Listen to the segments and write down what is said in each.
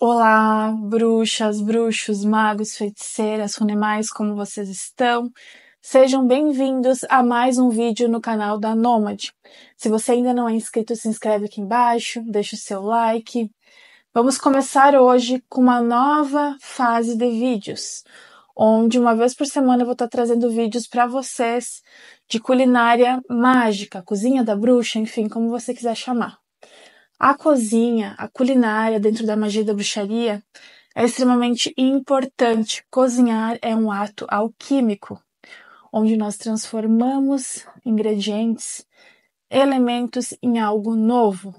Olá, bruxas, bruxos, magos, feiticeiras, runemais, como vocês estão? Sejam bem-vindos a mais um vídeo no canal da Nômade. Se você ainda não é inscrito, se inscreve aqui embaixo, deixa o seu like. Vamos começar hoje com uma nova fase de vídeos, onde uma vez por semana eu vou estar trazendo vídeos para vocês de culinária mágica, cozinha da bruxa, enfim, como você quiser chamar. A cozinha, a culinária dentro da magia da bruxaria é extremamente importante. Cozinhar é um ato alquímico, onde nós transformamos ingredientes, elementos em algo novo.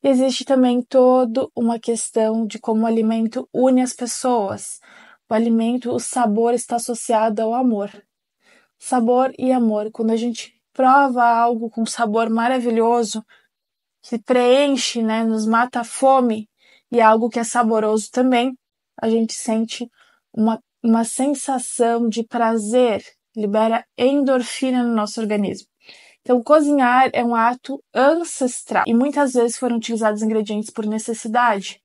existe também toda uma questão de como o alimento une as pessoas. O alimento, o sabor está associado ao amor. Sabor e amor. Quando a gente prova algo com sabor maravilhoso, que preenche, né, nos mata a fome e é algo que é saboroso também. A gente sente uma, uma sensação de prazer, libera endorfina no nosso organismo. Então, cozinhar é um ato ancestral e muitas vezes foram utilizados ingredientes por necessidade,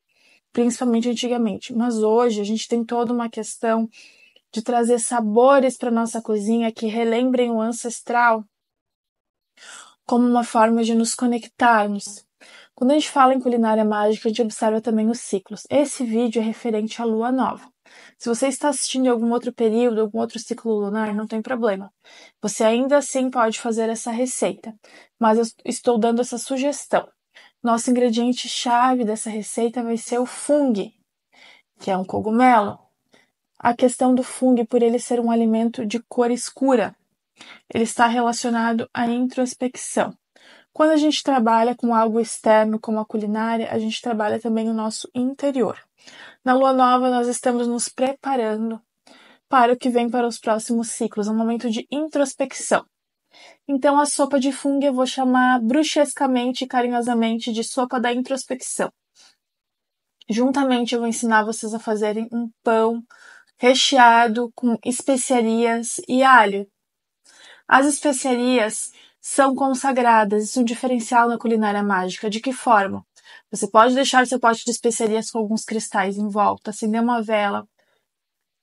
principalmente antigamente. Mas hoje a gente tem toda uma questão de trazer sabores para nossa cozinha que relembrem o ancestral, como uma forma de nos conectarmos. Quando a gente fala em culinária mágica, a gente observa também os ciclos. Esse vídeo é referente à lua nova. Se você está assistindo em algum outro período, algum outro ciclo lunar, não tem problema. Você ainda assim pode fazer essa receita, mas eu estou dando essa sugestão. Nosso ingrediente chave dessa receita vai ser o fungo, que é um cogumelo. A questão do fungo, por ele ser um alimento de cor escura, ele está relacionado à introspecção. Quando a gente trabalha com algo externo, como a culinária, a gente trabalha também o nosso interior. Na lua nova, nós estamos nos preparando para o que vem para os próximos ciclos, um momento de introspecção. Então, a sopa de fungo eu vou chamar bruxescamente e carinhosamente de sopa da introspecção. Juntamente, eu vou ensinar vocês a fazerem um pão recheado com especiarias e alho. As especiarias são consagradas, isso é um diferencial na culinária mágica. De que forma? Você pode deixar seu pote de especiarias com alguns cristais em volta, acender uma vela,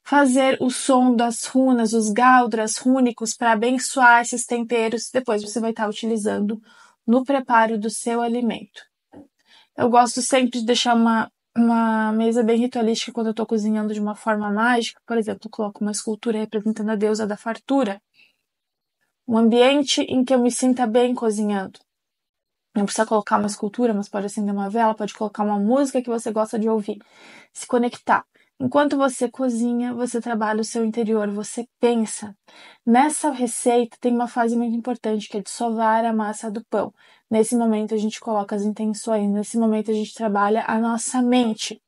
fazer o som das runas, os galdras rúnicos para abençoar esses temperos, depois você vai estar utilizando no preparo do seu alimento. Eu gosto sempre de deixar uma, uma mesa bem ritualística quando eu estou cozinhando de uma forma mágica, por exemplo, coloco uma escultura representando a deusa da fartura, um ambiente em que eu me sinta bem cozinhando. Não precisa colocar uma tá. escultura, mas pode acender uma vela, pode colocar uma música que você gosta de ouvir. Se conectar. Enquanto você cozinha, você trabalha o seu interior, você pensa. Nessa receita tem uma fase muito importante que é de sovar a massa do pão. Nesse momento a gente coloca as intenções, nesse momento a gente trabalha a nossa mente.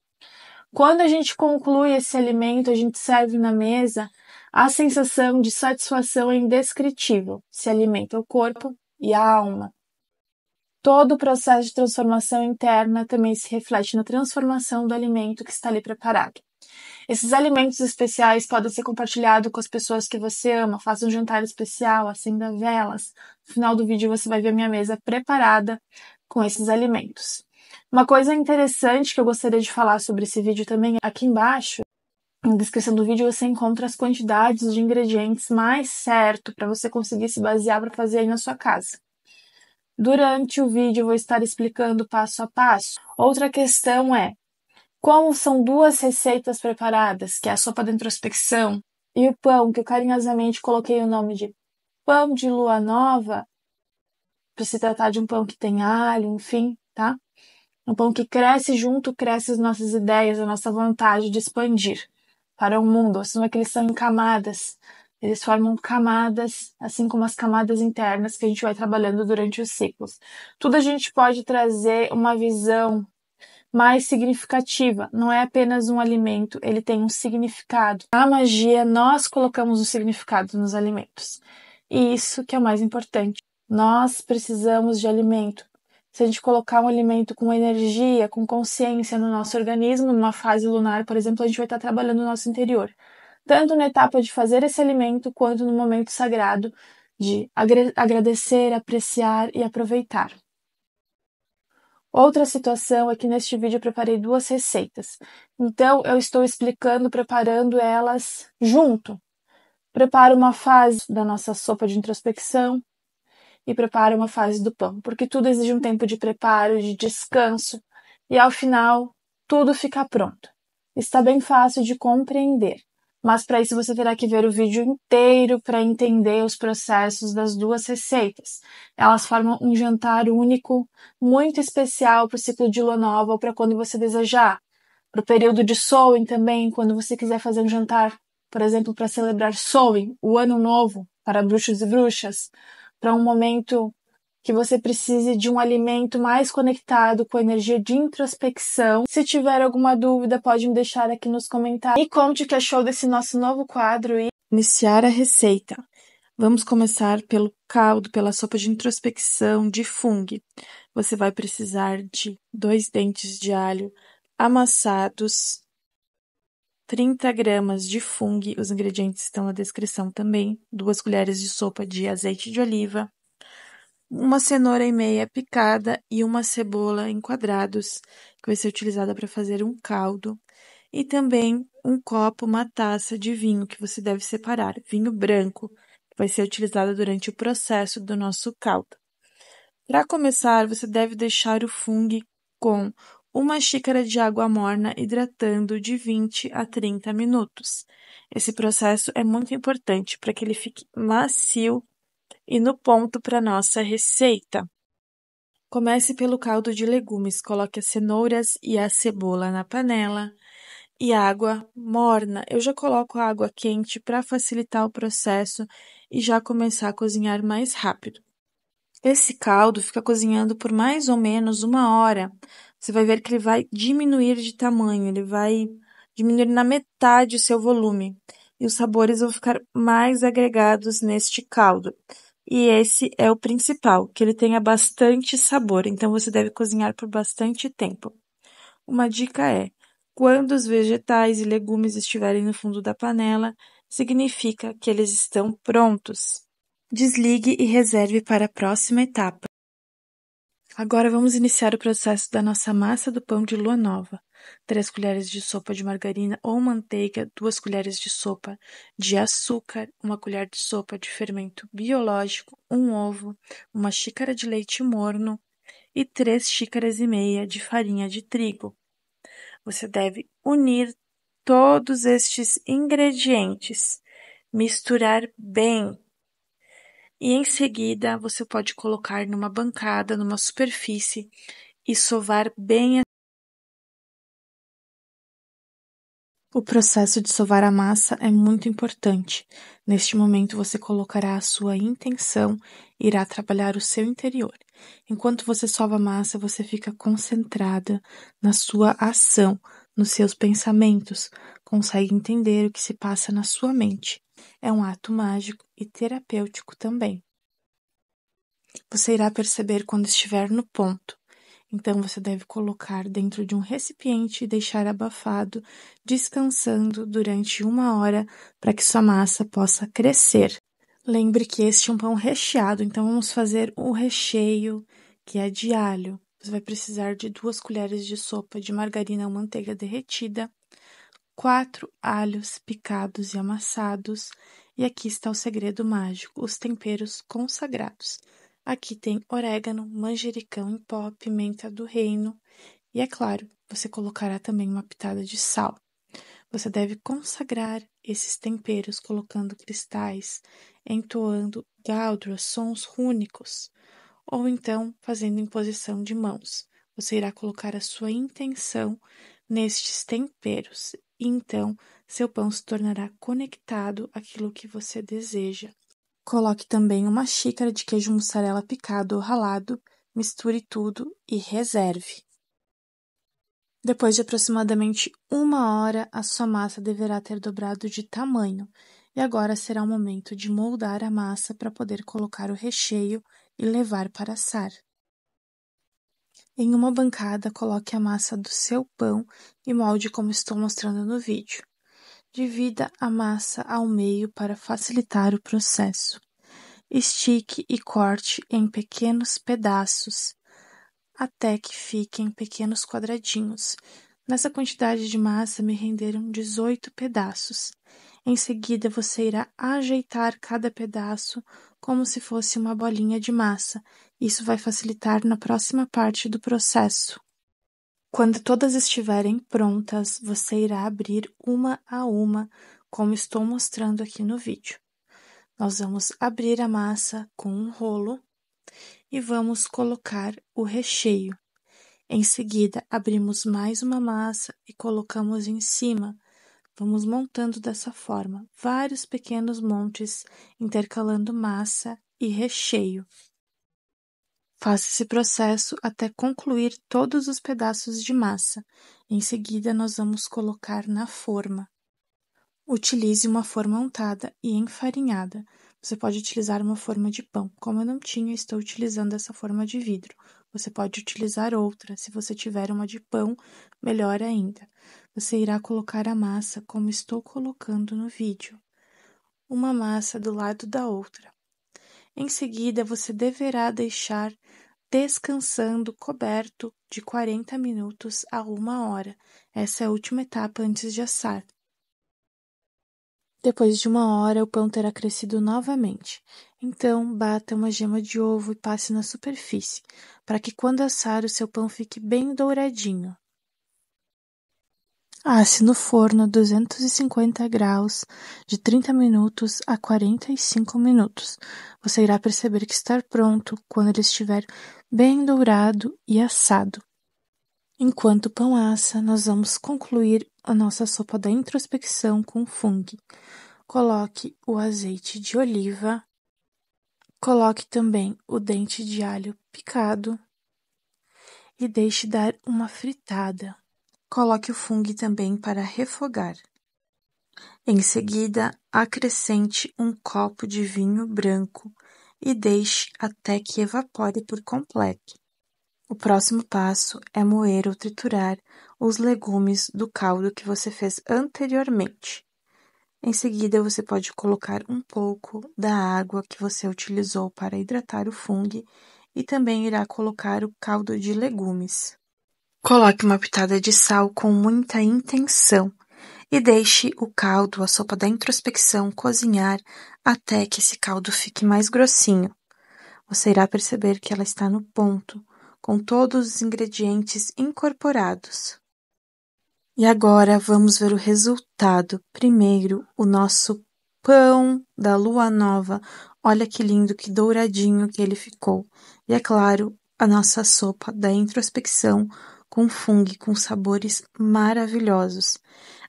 Quando a gente conclui esse alimento, a gente serve na mesa, a sensação de satisfação é indescritível, se alimenta o corpo e a alma. Todo o processo de transformação interna também se reflete na transformação do alimento que está ali preparado. Esses alimentos especiais podem ser compartilhados com as pessoas que você ama. Faça um jantar especial, acenda velas. No final do vídeo você vai ver minha mesa preparada com esses alimentos. Uma coisa interessante que eu gostaria de falar sobre esse vídeo também é aqui embaixo na descrição do vídeo você encontra as quantidades de ingredientes mais certo para você conseguir se basear para fazer aí na sua casa. Durante o vídeo eu vou estar explicando passo a passo. Outra questão é como são duas receitas preparadas, que é a sopa da introspecção e o pão, que eu carinhosamente coloquei o nome de pão de lua nova, para se tratar de um pão que tem alho, enfim, tá? Um pão que cresce junto, cresce as nossas ideias, a nossa vontade de expandir para o mundo, são que eles são em camadas. Eles formam camadas, assim como as camadas internas que a gente vai trabalhando durante os ciclos. Tudo a gente pode trazer uma visão mais significativa. Não é apenas um alimento, ele tem um significado. Na magia, nós colocamos um significado nos alimentos. E isso que é o mais importante. Nós precisamos de alimento se a gente colocar um alimento com energia, com consciência no nosso organismo, numa fase lunar, por exemplo, a gente vai estar trabalhando o nosso interior. Tanto na etapa de fazer esse alimento, quanto no momento sagrado de agradecer, apreciar e aproveitar. Outra situação é que neste vídeo eu preparei duas receitas, então eu estou explicando, preparando elas junto. Preparo uma fase da nossa sopa de introspecção, e prepara uma fase do pão, porque tudo exige um tempo de preparo, de descanso, e ao final tudo fica pronto. Está bem fácil de compreender, mas para isso você terá que ver o vídeo inteiro para entender os processos das duas receitas. Elas formam um jantar único, muito especial para o ciclo de lua nova ou para quando você desejar. Para o período de Soin também, quando você quiser fazer um jantar, por exemplo, para celebrar Soin, o ano novo, para bruxos e bruxas, para um momento que você precise de um alimento mais conectado com a energia de introspecção. Se tiver alguma dúvida, pode me deixar aqui nos comentários e conte o que achou desse nosso novo quadro e iniciar a receita. Vamos começar pelo caldo, pela sopa de introspecção de fungo. Você vai precisar de dois dentes de alho amassados, 30 gramas de fungo. os ingredientes estão na descrição também, duas colheres de sopa de azeite de oliva, uma cenoura e meia picada e uma cebola em quadrados, que vai ser utilizada para fazer um caldo, e também um copo, uma taça de vinho que você deve separar, vinho branco, que vai ser utilizado durante o processo do nosso caldo. Para começar, você deve deixar o fungo com uma xícara de água morna hidratando de 20 a 30 minutos. Esse processo é muito importante para que ele fique macio e no ponto para nossa receita. Comece pelo caldo de legumes, coloque as cenouras e a cebola na panela e água morna. Eu já coloco água quente para facilitar o processo e já começar a cozinhar mais rápido. Esse caldo fica cozinhando por mais ou menos uma hora, você vai ver que ele vai diminuir de tamanho, ele vai diminuir na metade o seu volume. E os sabores vão ficar mais agregados neste caldo. E esse é o principal, que ele tenha bastante sabor, então você deve cozinhar por bastante tempo. Uma dica é: quando os vegetais e legumes estiverem no fundo da panela, significa que eles estão prontos. Desligue e reserve para a próxima etapa. Agora vamos iniciar o processo da nossa massa do pão de lua nova. 3 colheres de sopa de margarina ou manteiga, 2 colheres de sopa de açúcar, 1 colher de sopa de fermento biológico, um ovo, uma xícara de leite morno e 3 xícaras e meia de farinha de trigo. Você deve unir todos estes ingredientes, misturar bem e em seguida você pode colocar numa bancada, numa superfície e sovar bem. O processo de sovar a massa é muito importante. Neste momento você colocará a sua intenção e irá trabalhar o seu interior. Enquanto você sova a massa, você fica concentrada na sua ação, nos seus pensamentos, consegue entender o que se passa na sua mente. É um ato mágico e terapêutico também. Você irá perceber quando estiver no ponto. Então você deve colocar dentro de um recipiente e deixar abafado, descansando durante uma hora para que sua massa possa crescer. Lembre que este é um pão recheado, então vamos fazer o recheio que é de alho. Você vai precisar de duas colheres de sopa de margarina ou manteiga derretida, quatro alhos picados e amassados, e aqui está o segredo mágico, os temperos consagrados. Aqui tem orégano, manjericão em pó, pimenta do reino e, é claro, você colocará também uma pitada de sal. Você deve consagrar esses temperos colocando cristais, entoando gaudros, sons rúnicos, ou então fazendo imposição de mãos. Você irá colocar a sua intenção nestes temperos e então seu pão se tornará conectado àquilo que você deseja. Coloque também uma xícara de queijo mussarela picado ou ralado, misture tudo e reserve. Depois de aproximadamente uma hora, a sua massa deverá ter dobrado de tamanho, e agora será o momento de moldar a massa para poder colocar o recheio e levar para assar. Em uma bancada, coloque a massa do seu pão e molde como estou mostrando no vídeo. Divida a massa ao meio para facilitar o processo. Estique e corte em pequenos pedaços, até que fiquem pequenos quadradinhos. Nessa quantidade de massa me renderam 18 pedaços. Em seguida, você irá ajeitar cada pedaço como se fosse uma bolinha de massa, isso vai facilitar na próxima parte do processo. Quando todas estiverem prontas, você irá abrir uma a uma, como estou mostrando aqui no vídeo. Nós vamos abrir a massa com um rolo e vamos colocar o recheio. Em seguida, abrimos mais uma massa e colocamos em cima Vamos montando dessa forma, vários pequenos montes, intercalando massa e recheio. Faça esse processo até concluir todos os pedaços de massa. Em seguida, nós vamos colocar na forma. Utilize uma forma untada e enfarinhada. Você pode utilizar uma forma de pão. Como eu não tinha, estou utilizando essa forma de vidro. Você pode utilizar outra, se você tiver uma de pão, melhor ainda. Você irá colocar a massa como estou colocando no vídeo, uma massa do lado da outra. Em seguida, você deverá deixar descansando coberto de 40 minutos a uma hora. Essa é a última etapa antes de assar. Depois de uma hora, o pão terá crescido novamente. Então, bata uma gema de ovo e passe na superfície, para que quando assar o seu pão fique bem douradinho. Asse no forno a 250 graus de 30 minutos a 45 minutos. Você irá perceber que está pronto quando ele estiver bem dourado e assado. Enquanto o pão assa, nós vamos concluir a nossa sopa da introspecção com fungo. Coloque o azeite de oliva, coloque também o dente de alho picado e deixe dar uma fritada. Coloque o fungo também para refogar. Em seguida, acrescente um copo de vinho branco e deixe até que evapore por completo. O próximo passo é moer ou triturar os legumes do caldo que você fez anteriormente. Em seguida, você pode colocar um pouco da água que você utilizou para hidratar o fungo e também irá colocar o caldo de legumes. Coloque uma pitada de sal com muita intenção e deixe o caldo, a sopa da introspecção, cozinhar até que esse caldo fique mais grossinho. Você irá perceber que ela está no ponto, com todos os ingredientes incorporados. E agora vamos ver o resultado. Primeiro, o nosso pão da lua nova. Olha que lindo, que douradinho que ele ficou. E é claro, a nossa sopa da introspecção com fungo com sabores maravilhosos.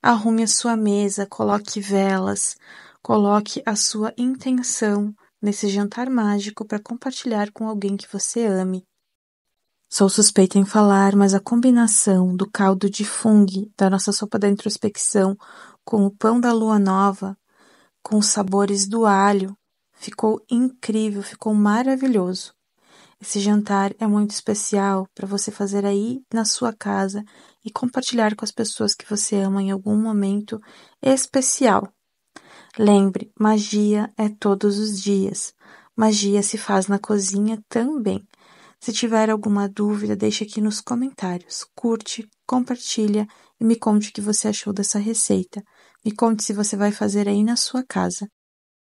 Arrume a sua mesa, coloque velas, coloque a sua intenção nesse jantar mágico para compartilhar com alguém que você ame. Sou suspeita em falar, mas a combinação do caldo de fungo da nossa sopa da introspecção com o pão da lua nova, com os sabores do alho, ficou incrível, ficou maravilhoso. Esse jantar é muito especial para você fazer aí na sua casa e compartilhar com as pessoas que você ama em algum momento especial. Lembre, magia é todos os dias. Magia se faz na cozinha também. Se tiver alguma dúvida, deixe aqui nos comentários. Curte, compartilha e me conte o que você achou dessa receita. Me conte se você vai fazer aí na sua casa.